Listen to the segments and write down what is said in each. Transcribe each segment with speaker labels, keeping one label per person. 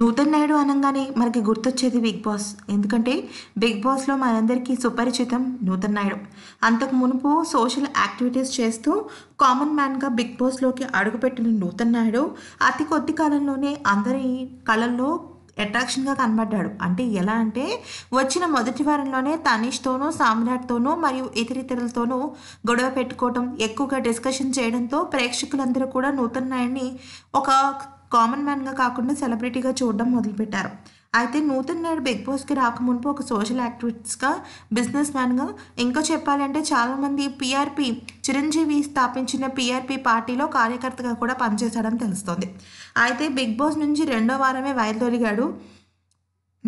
Speaker 1: నూతన్ నాయుడు అనగానే మనకి గుర్తొచ్చేది బిగ్ బాస్ ఎందుకంటే బిగ్ బాస్లో మనందరికీ సుపరిచితం నూతన్ నాయుడు అంతకు మునుపు సోషల్ యాక్టివిటీస్ చేస్తూ కామన్ మ్యాన్గా బిగ్ బాస్లోకి అడుగుపెట్టిన నూతన్ నాయుడు అతి కొద్ది కాలంలోనే అందరి కళల్లో అట్రాక్షన్గా కనబడ్డాడు అంటే ఎలా అంటే వచ్చిన మొదటి వారంలోనే తనీష్తోనూ సామ్రాట్తోనూ మరియు ఇతరితరులతోనూ గొడవ పెట్టుకోవడం ఎక్కువగా డిస్కషన్ చేయడంతో ప్రేక్షకులందరూ కూడా నూతన్ నాయుడిని ఒక కామన్ మ్యాన్గా కాకుండా సెలబ్రిటీగా చూడడం మొదలుపెట్టారు అయితే నూతన్ నాయుడు బిగ్ బాస్కి రాకముందు ఒక సోషల్ యాక్టివిస్ట్గా బిజినెస్ మ్యాన్గా ఇంకా చెప్పాలంటే చాలామంది పిఆర్పి చిరంజీవి స్థాపించిన పిఆర్పి పార్టీలో కార్యకర్తగా కూడా పనిచేశాడని తెలుస్తోంది అయితే బిగ్ బాస్ నుంచి రెండో వారమే బయలుదేరిగాడు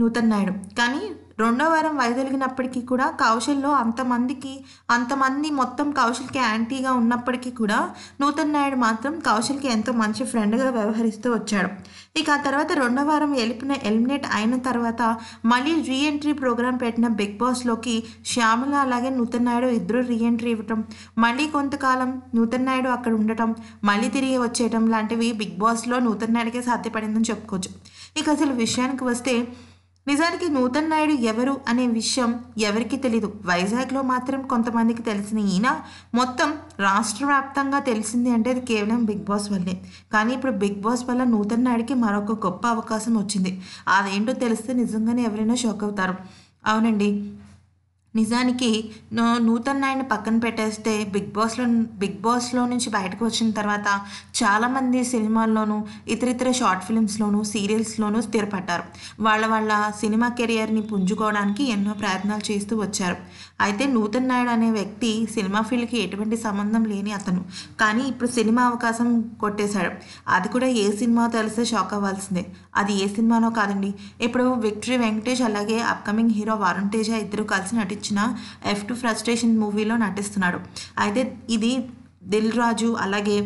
Speaker 1: నూతన్ నాయుడు కానీ రెండో వారం వైదొలిగినప్పటికీ కూడా కౌశల్లో అంతమందికి అంతమంది మొత్తం కౌశల్కి యాంటీగా ఉన్నప్పటికీ కూడా నూతన్ నాయుడు మాత్రం కౌశల్కి ఎంతో మంచి ఫ్రెండ్గా వ్యవహరిస్తూ వచ్చాడు ఇక ఆ తర్వాత రెండో వారం ఎలిపిన ఎలిమినేట్ అయిన తర్వాత మళ్ళీ రీఎంట్రీ ప్రోగ్రాం పెట్టిన బిగ్ బాస్లోకి శ్యామల అలాగే నూతన్ నాయుడు ఇద్దరు రీఎంట్రీ ఇవ్వటం మళ్ళీ కొంతకాలం నూతన్ నాయుడు అక్కడ ఉండటం మళ్ళీ తిరిగి వచ్చేయటం లాంటివి బిగ్ బాస్లో నూతన్ నాయుడికే సాధ్యపడిందని చెప్పుకోవచ్చు ఇక అసలు విషయానికి వస్తే నిజానికి నూతన్ నాయుడు ఎవరు అనే విషయం ఎవరికి తెలీదు వైజాగ్లో మాత్రం కొంతమందికి తెలిసిన ఈయన మొత్తం రాష్ట్ర వ్యాప్తంగా తెలిసింది అంటే అది కేవలం బిగ్ బాస్ వల్లే కానీ ఇప్పుడు బిగ్ బాస్ వల్ల నూతన్ నాయుడికి మరొక గొప్ప అవకాశం వచ్చింది అదేంటో తెలిస్తే నిజంగానే ఎవరైనా షాక్ అవుతారు అవునండి నిజానికి నూతన్ నాయన్ పక్కన పెట్టేస్తే బిగ్ బాస్లో బిగ్ బాస్లో నుంచి బయటకు వచ్చిన తర్వాత చాలామంది సినిమాల్లోనూ ఇతర ఇతర షార్ట్ ఫిల్మ్స్లోనూ సీరియల్స్లోనూ స్థిరపడ్డారు వాళ్ళ వాళ్ళ సినిమా కెరియర్ని పుంజుకోవడానికి ఎన్నో ప్రయత్నాలు చేస్తూ వచ్చారు అయితే నూతన్ నాయుడు అనే వ్యక్తి సినిమా ఫీల్డ్కి ఎటువంటి సంబంధం లేని అతను కానీ ఇప్పుడు సినిమా అవకాశం కొట్టేశాడు అది కూడా ఏ సినిమా తెలిస్తే షాక్ అవ్వాల్సిందే అది ఏ సినిమానో కాదండి ఇప్పుడు విక్టరీ వెంకటేష్ అలాగే అప్కమింగ్ హీరో వరుణ్ తేజ ఇద్దరు కలిసి నటించారు ఇచ్చిన ఎఫ్ టు ఫ్రస్ట్రేషన్ మూవీలో నటిస్తున్నాడు అయితే ఇది దిల్ రాజు అలాగే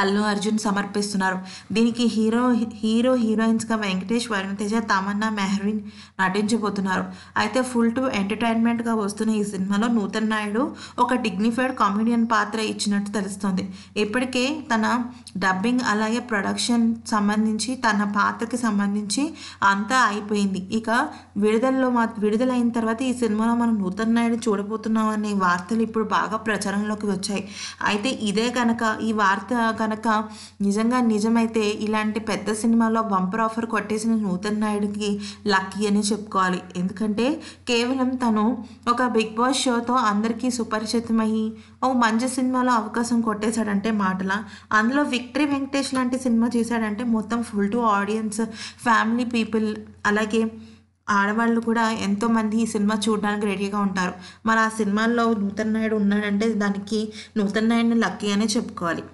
Speaker 1: అల్లు అర్జున్ సమర్పిస్తున్నారు దీనికి హీరో హీరో హీరోయిన్స్గా వెంకటేష్ వరుణ్ తేజ తమన్నా మెహరీన్ నటించబోతున్నారు అయితే ఫుల్ టు ఎంటర్టైన్మెంట్గా వస్తున్న ఈ సినిమాలో నూతన్ నాయుడు ఒక డిగ్నిఫైడ్ కామెడియన్ పాత్ర ఇచ్చినట్టు తెలుస్తోంది ఇప్పటికే తన డబ్బింగ్ అలాగే ప్రొడక్షన్ సంబంధించి తన పాత్రకి సంబంధించి అంతా అయిపోయింది ఇక విడుదలలో మా విడుదలైన తర్వాత ఈ సినిమాలో మనం నూతన్ నాయుడు చూడబోతున్నాం అనే వార్తలు ఇప్పుడు బాగా ప్రచారంలోకి వచ్చాయి అయితే ఇదే కనుక ఈ వార్త కనుక నిజంగా నిజమైతే ఇలాంటి పెద్ద సినిమాలో బంపర్ ఆఫర్ కొట్టేసిన నూతన్ నాయుడికి లక్కీ అని చెప్పుకోవాలి ఎందుకంటే కేవలం తను ఒక బిగ్ బాస్ షోతో అందరికీ సుపరిచితమయ్యి ఓ మంచి సినిమాలో అవకాశం కొట్టేశాడంటే మాటల అందులో విక్టరీ వెంకటేష్ లాంటి సినిమా చేశాడంటే మొత్తం full to audience family people అలాగే ఆడవాళ్ళు కూడా ఎంతోమంది ఈ సినిమా చూడడానికి రెడీగా ఉంటారు మరి ఆ సినిమాల్లో నూతన్ నాయుడు ఉన్నాడంటే దానికి నూతన్ నాయుడిని లక్కీ అనే చెప్పుకోవాలి